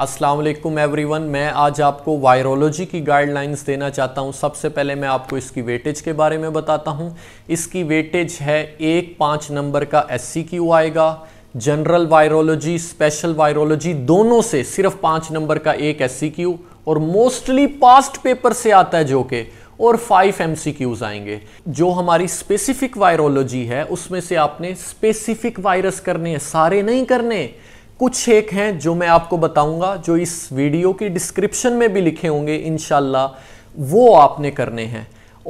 अस्सलाम वालेकुम एवरीवन मैं आज आपको वायरोलॉजी की गाइडलाइंस देना चाहता हूं सबसे पहले मैं आपको इसकी वेटेज के बारे में बताता हूं इसकी वेटेज है एक पाँच नंबर का एस क्यू आएगा जनरल वायरोलॉजी स्पेशल वायरोलॉजी दोनों से सिर्फ पाँच नंबर का एक एस क्यू और मोस्टली पास्ट पेपर से आता है जो कि और फाइव एम आएंगे जो हमारी स्पेसिफिक वायरोलॉजी है उसमें से आपने स्पेसिफिक वायरस करने हैं सारे नहीं करने कुछ एक हैं जो मैं आपको बताऊंगा जो इस वीडियो की डिस्क्रिप्शन में भी लिखे होंगे इन वो आपने करने हैं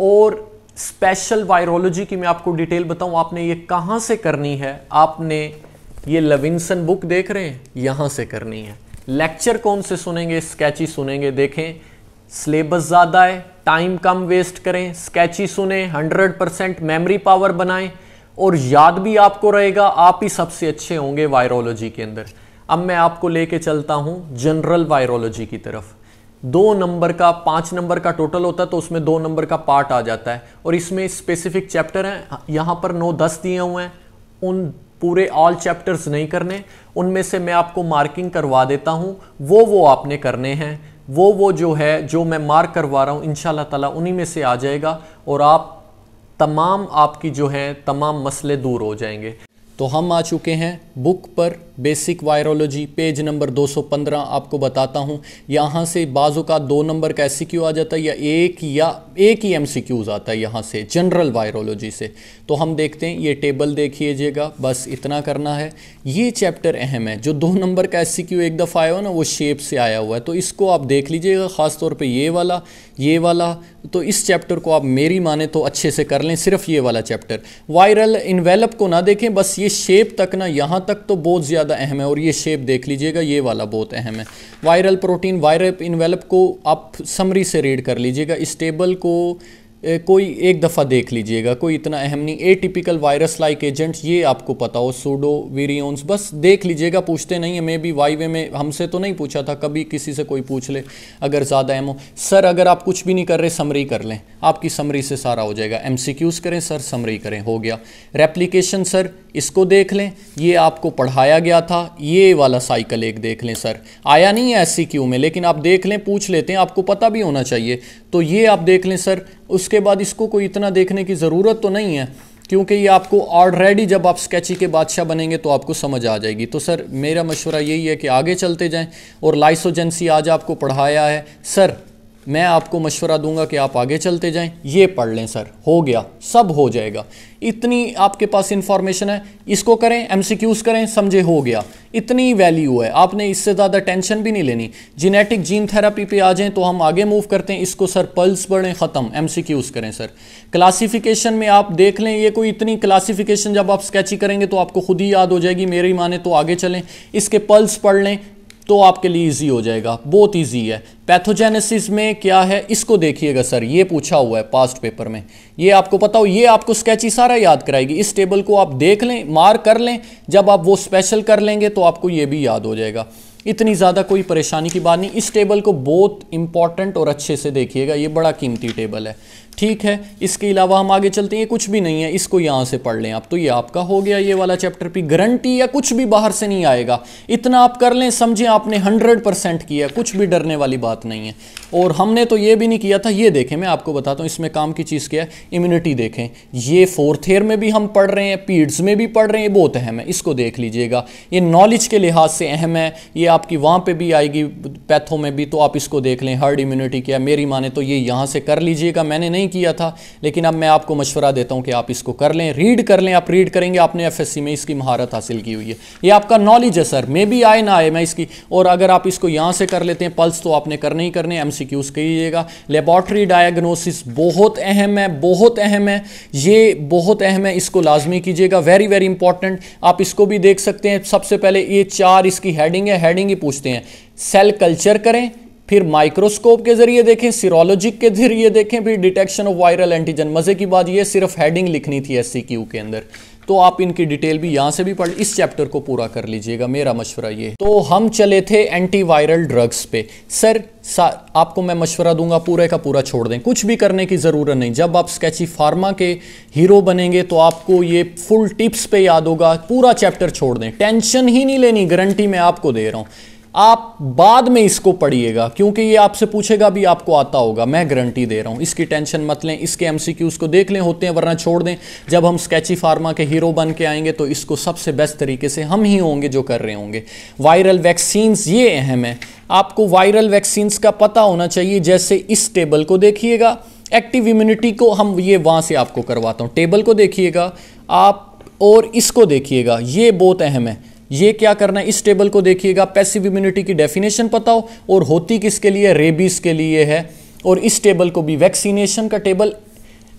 और स्पेशल वायरोलॉजी की मैं आपको डिटेल बताऊं आपने ये कहाँ से करनी है आपने ये लविंसन बुक देख रहे हैं यहाँ से करनी है लेक्चर कौन से सुनेंगे स्केची सुनेंगे देखें सिलेबस ज़्यादा है टाइम कम वेस्ट करें स्केची सुने 100 परसेंट मेमरी पावर बनाएं और याद भी आपको रहेगा आप ही सबसे अच्छे होंगे वायरोलॉजी के अंदर अब मैं आपको लेके चलता हूँ जनरल वायरोलॉजी की तरफ दो नंबर का पाँच नंबर का टोटल होता है तो उसमें दो नंबर का पार्ट आ जाता है और इसमें स्पेसिफिक चैप्टर हैं यहाँ पर नौ दस दिए हुए हैं उन पूरे ऑल चैप्टर्स नहीं करने उनमें से मैं आपको मार्किंग करवा देता हूँ वो वो आपने करने हैं वो वो जो है जो मैं मार्क करवा रहा हूँ इन ताला उन्हीं में से आ जाएगा और आप तमाम आपकी जो हैं तमाम मसले दूर हो जाएंगे तो हम आ चुके हैं बुक पर बेसिक वायरोलॉजी पेज नंबर 215 आपको बताता हूँ यहाँ से बाजू का दो नंबर का एस आ जाता है या एक या एक ही एम आता है यहाँ से जनरल वायरोलॉजी से तो हम देखते हैं ये टेबल देखिएगा बस इतना करना है ये चैप्टर अहम है जो दो नंबर का एस एक दफ़ा आया हो ना वो शेप से आया हुआ है तो इसको आप देख लीजिएगा ख़ासतौर पर ये वाला ये वाला तो इस चैप्टर को आप मेरी माने तो अच्छे से कर लें सिर्फ ये वाला चैप्टर वायरल इन्वेलप को ना देखें बस ये शेप तक ना यहाँ तक तो बहुत ज़्यादा अहम है और ये शेप देख लीजिएगा ये वाला बहुत अहम है वायरल प्रोटीन वायरल इन्वेलप को आप समरी से रीड कर लीजिएगा इस टेबल को कोई एक दफ़ा देख लीजिएगा कोई इतना अहम नहीं atypical virus like agent ये आपको पता हो सूडो वीरियोन्स बस देख लीजिएगा पूछते नहीं है मे बी वाई वे में हमसे तो नहीं पूछा था कभी किसी से कोई पूछ ले अगर ज़्यादा अहम हो सर अगर आप कुछ भी नहीं कर रहे समरी कर लें आपकी समरी से सारा हो जाएगा एम करें सर समरी करें हो गया रेप्लीकेशन सर इसको देख लें ये आपको पढ़ाया गया था ये वाला साइकिल एक देख लें सर आया नहीं है एस में लेकिन आप देख लें पूछ लेते हैं आपको पता भी होना चाहिए तो ये आप देख लें सर उसके बाद इसको कोई इतना देखने की ज़रूरत तो नहीं है क्योंकि ये आपको ऑलरेडी जब आप स्केची के बादशाह बनेंगे तो आपको समझ आ जाएगी तो सर मेरा मशवरा यही है कि आगे चलते जाएं और लाइसोजेंसी आज आपको पढ़ाया है सर मैं आपको मशवरा दूंगा कि आप आगे चलते जाएं ये पढ़ लें सर हो गया सब हो जाएगा इतनी आपके पास इन्फॉर्मेशन है इसको करें एम करें समझे हो गया इतनी वैल्यू है आपने इससे ज़्यादा टेंशन भी नहीं लेनी जीनेटिक जीन थेरेपी पे आ जाएं तो हम आगे मूव करते हैं इसको सर पल्स बढ़ें ख़त्म एम करें सर क्लासीफिकेशन में आप देख लें ये कोई इतनी क्लासीफिकेशन जब आप स्केची करेंगे तो आपको खुद ही याद हो जाएगी मेरी माने तो आगे चलें इसके पल्स पढ़ लें तो आपके लिए इजी हो जाएगा बहुत इजी है पैथोजेनेसिस में क्या है इसको देखिएगा सर ये पूछा हुआ है पास्ट पेपर में ये आपको पता हो ये आपको स्केची सारा याद कराएगी इस टेबल को आप देख लें मार कर लें जब आप वो स्पेशल कर लेंगे तो आपको ये भी याद हो जाएगा इतनी ज़्यादा कोई परेशानी की बात नहीं इस टेबल को बहुत इंपॉर्टेंट और अच्छे से देखिएगा ये बड़ा कीमती टेबल है ठीक है इसके अलावा हम आगे चलते हैं कुछ भी नहीं है इसको यहाँ से पढ़ लें आप तो ये आपका हो गया ये वाला चैप्टर भी गारंटी या कुछ भी बाहर से नहीं आएगा इतना आप कर लें समझें आपने हंड्रेड परसेंट किया कुछ भी डरने वाली बात नहीं है और हमने तो ये भी नहीं किया था ये देखें मैं आपको बताता हूँ इसमें काम की चीज़ क्या है इम्यूनिटी देखें ये फोर्थ ईयर में भी हम पढ़ रहे हैं पीड्स में भी पढ़ रहे हैं ये बहुत अहम है इसको देख लीजिएगा ये नॉलेज के लिहाज से अहम है ये आपकी वहाँ पर भी आएगी पैथों में भी तो आप इसको देख लें हर्ड इम्यूनिटी क्या मेरी माने तो ये यहाँ से कर लीजिएगा मैंने नहीं नहीं किया था लेकिन अब मैं आपको मशवरा देता हूँ कि आप इसको कर लें रीड कर लें आप रीड करेंगे आपने एफ में इसकी महारत हासिल की हुई है ये आपका नॉलेज है सर मे भी आए ना आए मैं इसकी और अगर आप इसको यहाँ से कर लेते हैं पल्स तो आपने करने ही करने एम सी कीजिएगा लेबॉर्ट्री डायग्नोसिस बहुत अहम है बहुत अहम है ये बहुत अहम है इसको लाजमी कीजिएगा वेरी वेरी इंपॉर्टेंट आप इसको भी देख सकते हैं सबसे पहले ये चार इसकी हेडिंग है हेडिंग ही पूछते हैं सेल कल्चर करें फिर माइक्रोस्कोप के जरिए देखें सीरोलॉजिक के जरिए देखें फिर डिटेक्शन ऑफ वायरल एंटीजन मज़े की बात ये सिर्फ हेडिंग लिखनी थी एस के अंदर तो आप इनकी डिटेल भी यहां से भी पढ़ इस चैप्टर को पूरा कर लीजिएगा मेरा मशवरा ये तो हम चले थे एंटी वायरल ड्रग्स पे सर आपको मैं मशवरा दूंगा पूरे का पूरा छोड़ दें कुछ भी करने की ज़रूरत नहीं जब आप स्केची फार्मा के हीरो बनेंगे तो आपको ये फुल टिप्स पे याद होगा पूरा चैप्टर छोड़ दें टेंशन ही नहीं लेनी गारंटी मैं आपको दे रहा हूँ आप बाद में इसको पढ़िएगा क्योंकि ये आपसे पूछेगा भी आपको आता होगा मैं गारंटी दे रहा हूँ इसकी टेंशन मत लें इसके एमसीक्यूज को देख लें होते हैं वरना छोड़ दें जब हम स्केची फार्मा के हीरो बन के आएंगे तो इसको सबसे बेस्ट तरीके से हम ही होंगे जो कर रहे होंगे वायरल वैक्सीन्स ये अहम है आपको वायरल वैक्सीन्स का पता होना चाहिए जैसे इस टेबल को देखिएगा एक्टिव इम्यूनिटी को हम ये वहाँ से आपको करवाता हूँ टेबल को देखिएगा आप और इसको देखिएगा ये बहुत अहम है ये क्या करना है इस टेबल को देखिएगा पैसिव इम्यूनिटी की डेफिनेशन पता हो और होती किसके लिए रेबीज के लिए है और इस टेबल को भी वैक्सीनेशन का टेबल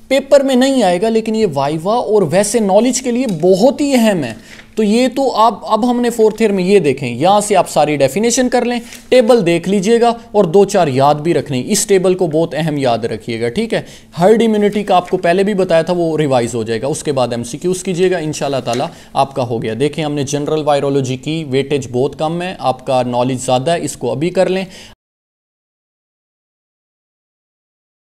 पेपर में नहीं आएगा लेकिन ये वाइवा और वैसे नॉलेज के लिए बहुत ही अहम है तो ये तो आप अब हमने फोर्थ ईयर में ये देखें यहाँ से आप सारी डेफिनेशन कर लें टेबल देख लीजिएगा और दो चार याद भी रख लें इस टेबल को बहुत अहम याद रखिएगा ठीक है हर्ड इम्यूनिटी का आपको पहले भी बताया था वो रिवाइज हो जाएगा उसके बाद एम सी कीजिएगा इन ताला आपका हो गया देखें हमने जनरल वायरोलॉजी की वेटेज बहुत कम है आपका नॉलेज ज़्यादा है इसको अभी कर लें